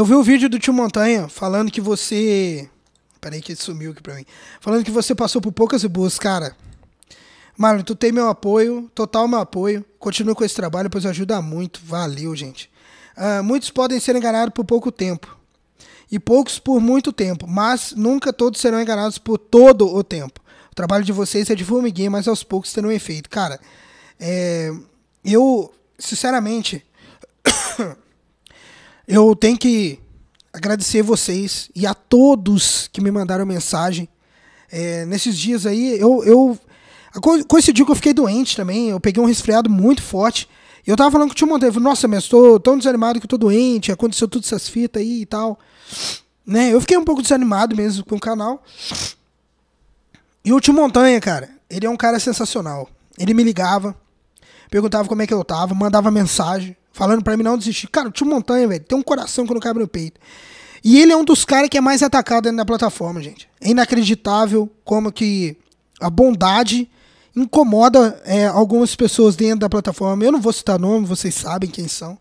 Eu vi o vídeo do tio Montanha falando que você. Peraí que ele sumiu aqui pra mim. Falando que você passou por poucas e boas, cara. Mano, tu tem meu apoio, total meu apoio. Continua com esse trabalho, pois ajuda muito. Valeu, gente. Uh, muitos podem ser enganados por pouco tempo. E poucos por muito tempo. Mas nunca todos serão enganados por todo o tempo. O trabalho de vocês é de formiguinha, mas aos poucos terão um efeito. Cara, é, eu, sinceramente, eu tenho que agradecer vocês e a todos que me mandaram mensagem. É, nesses dias aí, eu, eu. Coincidiu que eu fiquei doente também. Eu peguei um resfriado muito forte. E eu tava falando que eu te Monteiro, Nossa, mas tô tão desanimado que eu tô doente. Aconteceu tudo essas fitas aí e tal. Né? Eu fiquei um pouco desanimado mesmo com o canal. E o Tio Montanha, cara, ele é um cara sensacional. Ele me ligava, perguntava como é que eu tava, mandava mensagem falando para mim não desistir. Cara, o Tio Montanha, velho, tem um coração que não cabe no peito. E ele é um dos caras que é mais atacado dentro da plataforma, gente. É inacreditável como que a bondade incomoda é, algumas pessoas dentro da plataforma. Eu não vou citar nome, vocês sabem quem são.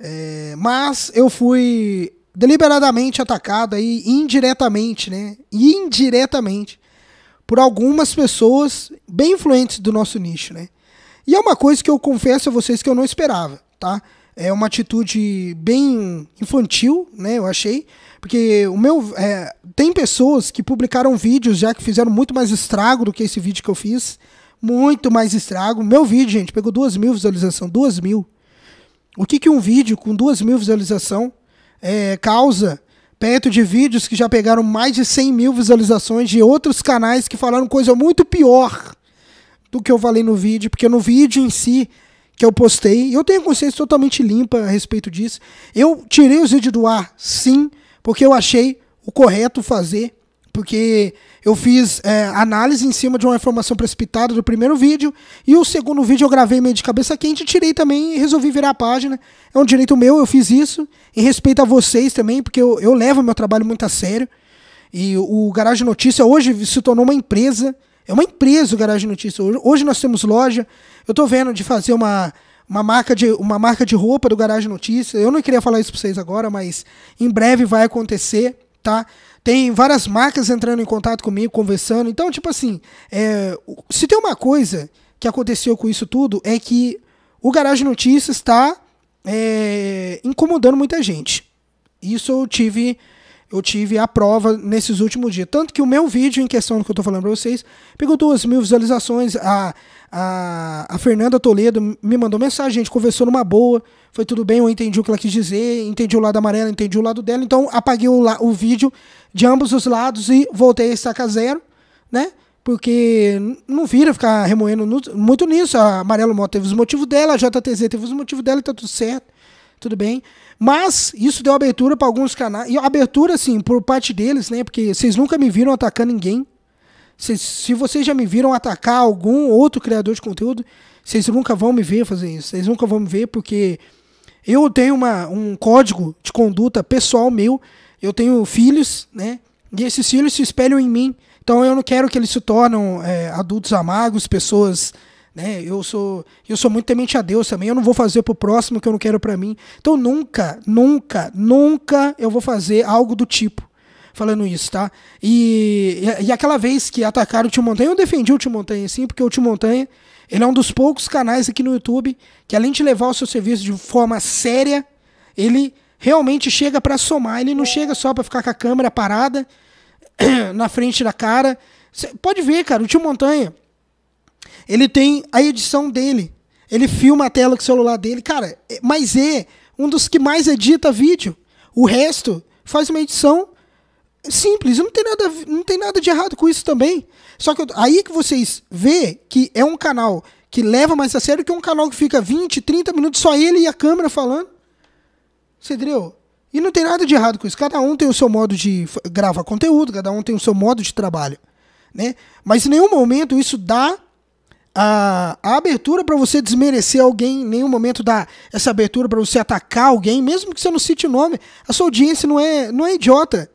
É, mas eu fui deliberadamente atacado aí indiretamente, né? Indiretamente por algumas pessoas bem influentes do nosso nicho, né? E é uma coisa que eu confesso a vocês que eu não esperava tá? É uma atitude bem infantil, né? Eu achei. Porque o meu. É, tem pessoas que publicaram vídeos já que fizeram muito mais estrago do que esse vídeo que eu fiz. Muito mais estrago. Meu vídeo, gente, pegou duas mil visualizações. Duas mil. O que, que um vídeo com duas mil visualizações é, causa perto de vídeos que já pegaram mais de 100 mil visualizações de outros canais que falaram coisa muito pior do que eu falei no vídeo, porque no vídeo em si que eu postei. Eu tenho consciência totalmente limpa a respeito disso. Eu tirei os vídeos do ar, sim, porque eu achei o correto fazer, porque eu fiz é, análise em cima de uma informação precipitada do primeiro vídeo e o segundo vídeo eu gravei meio de cabeça quente, tirei também e resolvi virar a página. É um direito meu, eu fiz isso. Em respeito a vocês também, porque eu, eu levo meu trabalho muito a sério. E o Garage Notícia hoje se tornou uma empresa é uma empresa o Garagem Notícias. Hoje nós temos loja. Eu estou vendo de fazer uma, uma, marca de, uma marca de roupa do Garagem Notícias. Eu não queria falar isso para vocês agora, mas em breve vai acontecer, tá? Tem várias marcas entrando em contato comigo, conversando. Então, tipo assim, é, se tem uma coisa que aconteceu com isso tudo, é que o Garagem Notícias está é, incomodando muita gente. Isso eu tive eu tive a prova nesses últimos dias. Tanto que o meu vídeo, em questão do que eu estou falando para vocês, pegou duas mil visualizações. A, a, a, Fernanda Toledo me mandou mensagem, a gente conversou numa boa, foi tudo bem, eu entendi o que ela quis dizer, entendi o lado amarelo, entendi o lado dela, então apaguei o, o vídeo de ambos os lados e voltei a estacar zero, né? Porque não vira ficar remoendo muito nisso. A Amarelo Moto teve os motivos dela, a JTZ teve os motivos dela e tá tudo certo tudo bem. Mas isso deu abertura para alguns canais. E abertura, assim, por parte deles, né? Porque vocês nunca me viram atacar ninguém. Se, se vocês já me viram atacar algum outro criador de conteúdo, vocês nunca vão me ver fazer isso. Vocês nunca vão me ver porque eu tenho uma, um código de conduta pessoal meu. Eu tenho filhos, né? E esses filhos se espelham em mim. Então eu não quero que eles se tornem é, adultos amargos, pessoas né? Eu sou eu sou muito temente a Deus também. Eu não vou fazer pro próximo o que eu não quero para mim. Então nunca, nunca, nunca eu vou fazer algo do tipo falando isso, tá? E, e, e aquela vez que atacaram o Tio Montanha, eu defendi o Tio Montanha sim, porque o Tio Montanha ele é um dos poucos canais aqui no YouTube que além de levar o seu serviço de forma séria, ele realmente chega para somar. Ele não chega só para ficar com a câmera parada na frente da cara. Cê pode ver, cara, o Tio Montanha ele tem a edição dele. Ele filma a tela com o celular dele. Cara, é, mas é um dos que mais edita vídeo. O resto faz uma edição simples. Não tem nada, não tem nada de errado com isso também. Só que eu, aí que vocês vê que é um canal que leva mais a sério que um canal que fica 20, 30 minutos só ele e a câmera falando. Você entendeu? E não tem nada de errado com isso. Cada um tem o seu modo de gravar conteúdo, cada um tem o seu modo de trabalho. Né? Mas em nenhum momento isso dá a, a abertura para você desmerecer alguém, em nenhum momento dá essa abertura para você atacar alguém, mesmo que você não cite o nome. A sua audiência não é, não é idiota.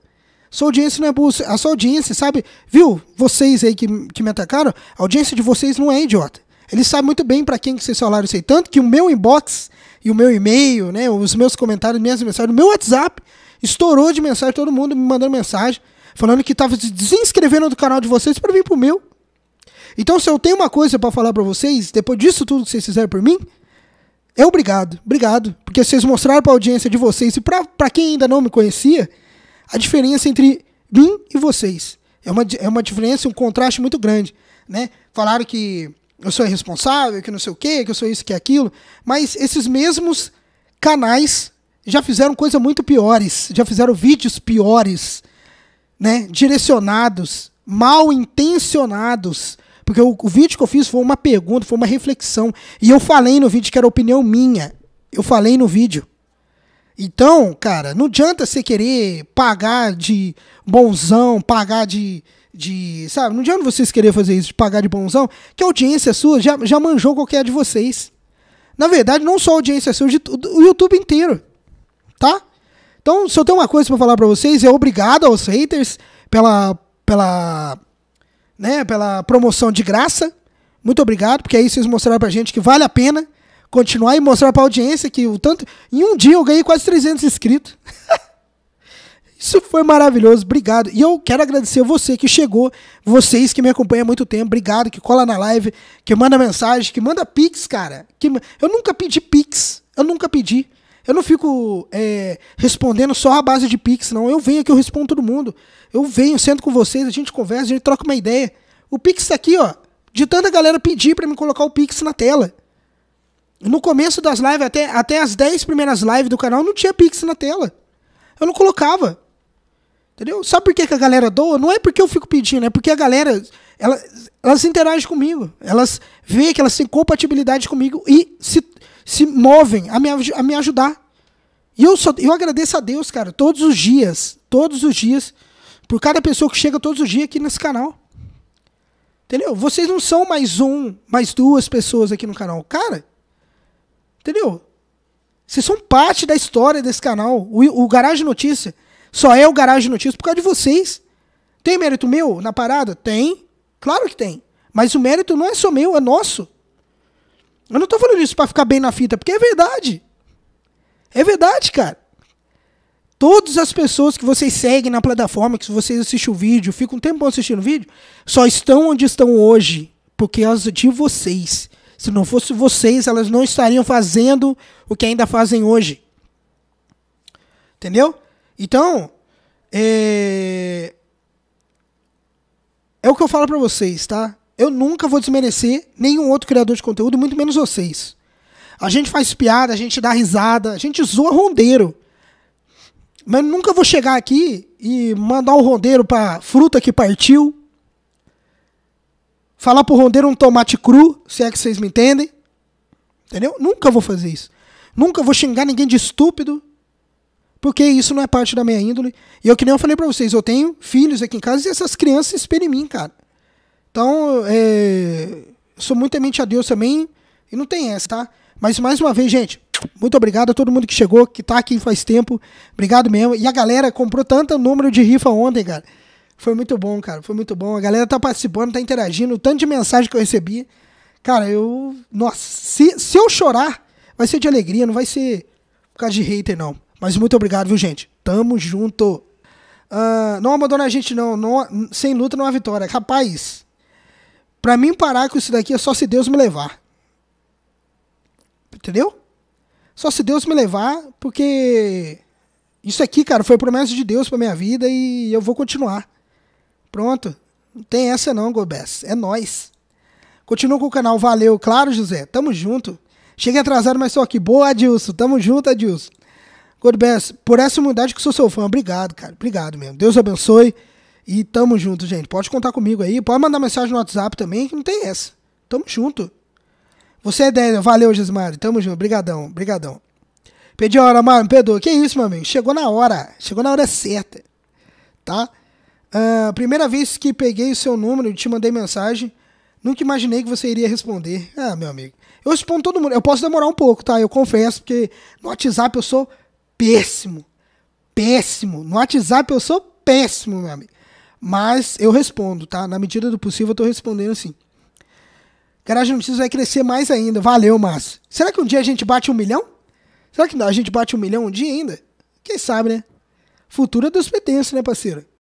A sua audiência não é burra. A sua audiência, sabe? Viu? Vocês aí que, que me atacaram, a audiência de vocês não é idiota. Eles sabem muito bem para quem que vocês falaram isso aí. Tanto que o meu inbox e o meu e-mail, né, os meus comentários, minhas mensagens, o meu WhatsApp estourou de mensagem, todo mundo me mandando mensagem, falando que estava se desinscrevendo do canal de vocês para vir pro meu. Então, se eu tenho uma coisa para falar para vocês, depois disso tudo que vocês fizeram por mim, é obrigado, obrigado. Porque vocês mostraram para a audiência de vocês e para quem ainda não me conhecia, a diferença entre mim e vocês. É uma, é uma diferença, um contraste muito grande. Né? Falaram que eu sou irresponsável, que não sei o quê, que eu sou isso, que é aquilo. Mas esses mesmos canais já fizeram coisas muito piores, já fizeram vídeos piores, né? direcionados, mal intencionados, porque o, o vídeo que eu fiz foi uma pergunta, foi uma reflexão. E eu falei no vídeo que era opinião minha. Eu falei no vídeo. Então, cara, não adianta você querer pagar de bonzão, pagar de, de. Sabe? Não adianta vocês querer fazer isso, de pagar de bonzão, que a audiência sua já, já manjou qualquer de vocês. Na verdade, não só a audiência sua, de, o YouTube inteiro. Tá? Então, se eu tenho uma coisa para falar para vocês, é obrigado aos haters pela, pela né, pela promoção de graça. Muito obrigado, porque aí vocês mostraram pra gente que vale a pena continuar e mostrar pra audiência que o tanto. Em um dia eu ganhei quase 300 inscritos. Isso foi maravilhoso, obrigado. E eu quero agradecer você que chegou, vocês que me acompanham há muito tempo, obrigado, que cola na live, que manda mensagem, que manda pix, cara. Que... Eu nunca pedi pix, eu nunca pedi. Eu não fico é, respondendo só a base de Pix, não. Eu venho aqui, eu respondo todo mundo. Eu venho, sento com vocês, a gente conversa, a gente troca uma ideia. O Pix tá aqui, ó. De tanta galera pedir para me colocar o Pix na tela. No começo das lives, até, até as 10 primeiras lives do canal, não tinha Pix na tela. Eu não colocava. Entendeu? Sabe por que, que a galera doa? Não é porque eu fico pedindo, é porque a galera. Elas, elas interagem comigo. Elas veem que elas têm compatibilidade comigo e se se movem a me, a me ajudar. E eu, só, eu agradeço a Deus, cara, todos os dias, todos os dias, por cada pessoa que chega todos os dias aqui nesse canal. Entendeu? Vocês não são mais um, mais duas pessoas aqui no canal. Cara, entendeu? Vocês são parte da história desse canal. O, o Garage Notícia só é o Garage Notícia por causa de vocês. Tem mérito meu na parada? Tem. Claro que tem. Mas o mérito não é só meu, é nosso. Eu não tô falando isso para ficar bem na fita, porque é verdade. É verdade, cara. Todas as pessoas que vocês seguem na plataforma, que vocês assistem o vídeo, ficam um tempo assistindo o vídeo, só estão onde estão hoje porque elas de vocês. Se não fosse vocês, elas não estariam fazendo o que ainda fazem hoje. Entendeu? Então, é, é o que eu falo para vocês, tá? eu nunca vou desmerecer nenhum outro criador de conteúdo, muito menos vocês. A gente faz piada, a gente dá risada, a gente zoa rondeiro. Mas nunca vou chegar aqui e mandar o rondeiro pra fruta que partiu. Falar pro rondeiro um tomate cru, se é que vocês me entendem. Entendeu? Nunca vou fazer isso. Nunca vou xingar ninguém de estúpido. Porque isso não é parte da minha índole. E eu que nem eu falei pra vocês, eu tenho filhos aqui em casa e essas crianças esperam em mim, cara. Então, é, sou muito temente a Deus também. E não tem essa, tá? Mas mais uma vez, gente, muito obrigado a todo mundo que chegou, que tá aqui faz tempo. Obrigado mesmo. E a galera comprou tanto número de rifa ontem, cara. Foi muito bom, cara. Foi muito bom. A galera tá participando, tá interagindo. O tanto de mensagem que eu recebi. Cara, eu. Nossa, se, se eu chorar, vai ser de alegria, não vai ser por causa de hater, não. Mas muito obrigado, viu, gente? Tamo junto. Uh, não abandona a gente, não. não. Sem luta não há vitória. Rapaz, para mim parar com isso daqui é só se Deus me levar. Entendeu? Só se Deus me levar, porque isso aqui, cara, foi promessa de Deus para minha vida e eu vou continuar. Pronto. Não tem essa não, Gobes. É nós. Continua com o canal. Valeu. Claro, José. Tamo junto. Cheguei atrasado, mas só aqui. Boa, Adilson. Tamo junto, Adilson. Gobes, por essa humildade que sou seu fã. Obrigado, cara. Obrigado mesmo. Deus abençoe. E tamo junto, gente. Pode contar comigo aí. Pode mandar mensagem no WhatsApp também, que não tem essa. Tamo junto. Você é 10. Valeu, Gismari. Tamo junto. Brigadão, brigadão. Pedi hora, mano. Pedro, que isso, meu amigo? Chegou na hora. Chegou na hora certa. Tá? Uh, primeira vez que peguei o seu número e te mandei mensagem, nunca imaginei que você iria responder. Ah, meu amigo. Eu respondo todo mundo. Eu posso demorar um pouco, tá? Eu confesso, porque no WhatsApp eu sou péssimo. Péssimo. No WhatsApp eu sou péssimo, meu amigo. Mas eu respondo, tá? Na medida do possível, eu tô respondendo assim. Garagem Notícias vai crescer mais ainda. Valeu, Márcio. Será que um dia a gente bate um milhão? Será que não a gente bate um milhão um dia ainda? Quem sabe, né? Futura dos pertence, né, parceiro?